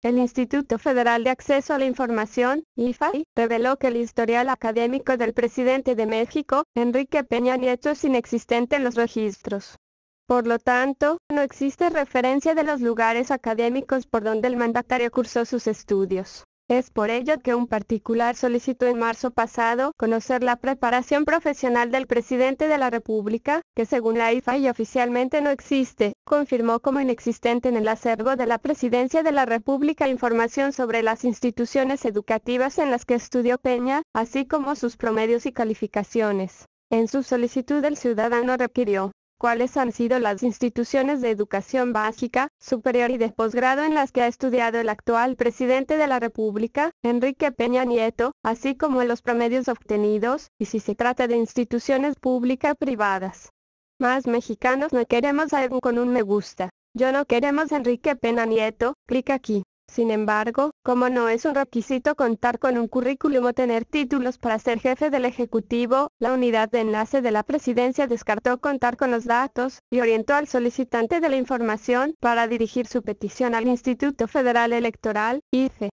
El Instituto Federal de Acceso a la Información, IFAI, reveló que el historial académico del presidente de México, Enrique Peña Nieto, es inexistente en los registros. Por lo tanto, no existe referencia de los lugares académicos por donde el mandatario cursó sus estudios. Es por ello que un particular solicitó en marzo pasado conocer la preparación profesional del presidente de la República, que según la IFA y oficialmente no existe, confirmó como inexistente en el acervo de la Presidencia de la República información sobre las instituciones educativas en las que estudió Peña, así como sus promedios y calificaciones. En su solicitud el ciudadano requirió cuáles han sido las instituciones de educación básica, superior y de posgrado en las que ha estudiado el actual presidente de la República, Enrique Peña Nieto, así como los promedios obtenidos, y si se trata de instituciones públicas privadas. Más mexicanos no queremos a con un me gusta. Yo no queremos Enrique Peña Nieto, clic aquí. Sin embargo, como no es un requisito contar con un currículum o tener títulos para ser jefe del Ejecutivo, la unidad de enlace de la presidencia descartó contar con los datos y orientó al solicitante de la información para dirigir su petición al Instituto Federal Electoral, IFE.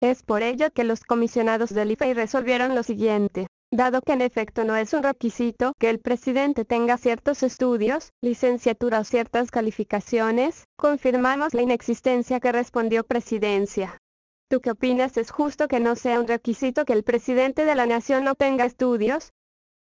Es por ello que los comisionados del IFE resolvieron lo siguiente dado que en efecto no es un requisito que el presidente tenga ciertos estudios, licenciatura o ciertas calificaciones, confirmamos la inexistencia que respondió presidencia. ¿Tú qué opinas? ¿Es justo que no sea un requisito que el presidente de la nación no tenga estudios,